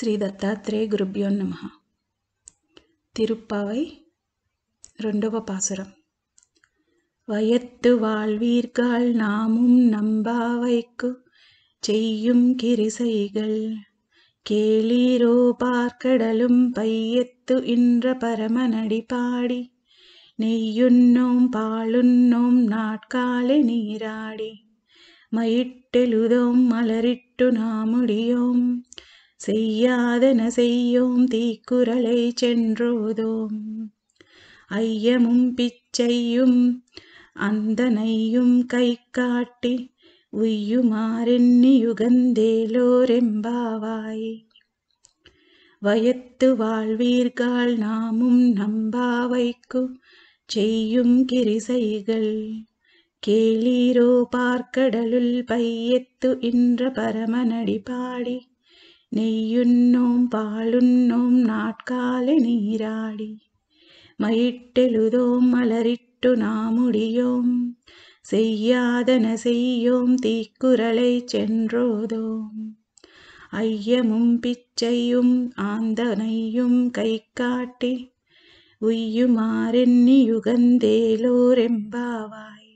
ஸ்ரீ தத்தாத்ரே குருப்யோ நமஹா திருப்பாவை రెండవ பாசுரம் வயத்து வாழ்வீர்கள் நாமும் நம்பாவைக்கு செய்யும் கிரிசைகள் கேளீரோ பார்க்கடலும் பையத்து இன்ற பரம பாடி நெய்யுண்ணோம் பாலுண்ணோம் நாட்காலே நீராடி மயிட்டெழுதோம் மலரிட்டு நாமுடியோம் செய்யாதன செய்யோம் தீக்குரலை சென்றோதோம் ஐயமும் பிச்சையும் அந்தனையும் கை காட்டி உய்யுமாறென்னியுகந்தேலோரெம்பாவாய் வயத்து வாழ்வீர்கள் நாமும் நம்பாவைக்கு செய்யும் கிரிசைகள் கேளீரோ பார்க்கடலுள் பையத்து இன்ற பரமநடி பாடி நெய்யுண்ணோம் பாலுண்ணோம் நாட்காலை நீராடி மயிட்டெழுதோம் மலரிட்டு நாமுடியோம் செய்யாதன செய்யோம் தீக்குரலை சென்றோதோம் ஐயமும் பிச்சையும் ஆந்தனையும் கை காட்டி உய்யுமாறெண்ணி யுகந்தேலோரெம்பாவாய்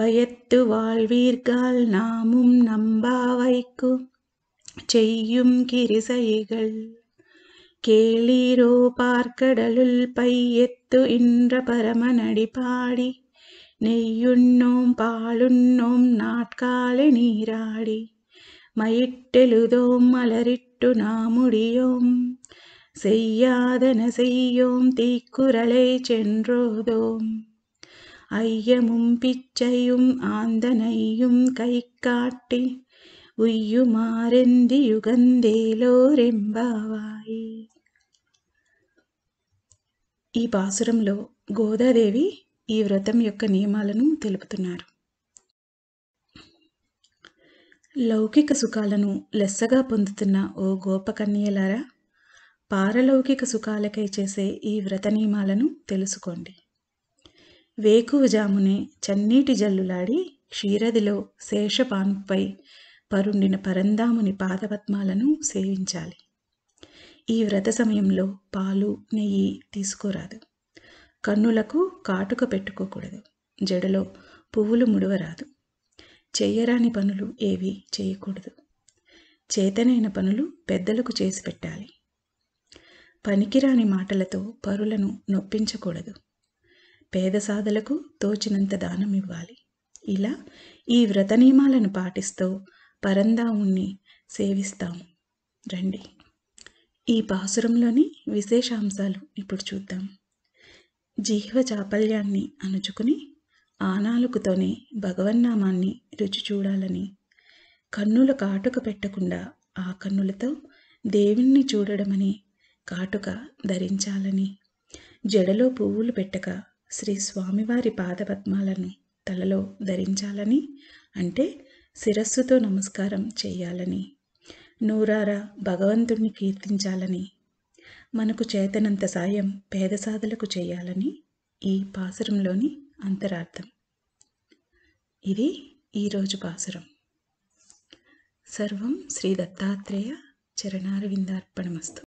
வயத்து வாழ்வீர்கள் நாமும் நம்பாவைக்கும் செய்யும் கிரிசைகள் கேளீரோ பார்க்கடலுள் பையெத்து இன்ற பரம பாடி நெய்யுண்ணோம் பாலுண்ணோம் நாட்கால நீராடி மயிட்டெழுதோம் மலரிட்டு நாமுடியோம் செய்யாதன செய்யோம் தீக்குரலை சென்றோதோம் ஐயமும் பிச்சையும் ஆந்தனையும் கை காட்டி రెంబావాయి ఈ పాసురంలో గోదాదేవి ఈ వ్రతం యొక్క నియమాలను తెలుపుతున్నారు లౌకిక సుఖాలను లెస్సగా పొందుతున్న ఓ గోపకన్యలారా పారలౌకిక సుఖాలకై చేసే ఈ వ్రత నియమాలను తెలుసుకోండి వేకువజామునే చన్నీటి జల్లులాడి క్షీరదిలో శేషపానుపై పరుండిన పరందాముని పాదపద్మాలను సేవించాలి ఈ వ్రత సమయంలో పాలు నెయ్యి తీసుకోరాదు కన్నులకు కాటుక పెట్టుకోకూడదు జడలో పువ్వులు ముడవరాదు చేయరాని పనులు ఏవి చేయకూడదు చేతనైన పనులు పెద్దలకు చేసి పెట్టాలి పనికిరాని మాటలతో పరులను నొప్పించకూడదు పేద సాధలకు తోచినంత దానం ఇవ్వాలి ఇలా ఈ వ్రత నియమాలను పాటిస్తూ పరందా సేవిస్తాము రండి ఈ పాసురంలోని విశేషాంశాలు ఇప్పుడు చూద్దాం జీవ చాపల్యాన్ని అణుచుకుని ఆనాలుకుతోనే భగవన్నామాన్ని రుచి చూడాలని కన్నుల కాటుక పెట్టకుండా ఆ కన్నులతో దేవుణ్ణి చూడడమని కాటుక ధరించాలని జడలో పువ్వులు పెట్టక శ్రీ స్వామివారి పాదపద్మాలను తలలో ధరించాలని అంటే శిరస్సుతో నమస్కారం చేయాలని నూరారా భగవంతుణ్ణి కీర్తించాలని మనకు చేతనంత సాయం పేద సాధలకు చేయాలని ఈ పాసురంలోని అంతరార్థం ఇది ఈరోజు పాసురం సర్వం శ్రీ దత్తాత్రేయ చరణారవిందార్పణమస్తు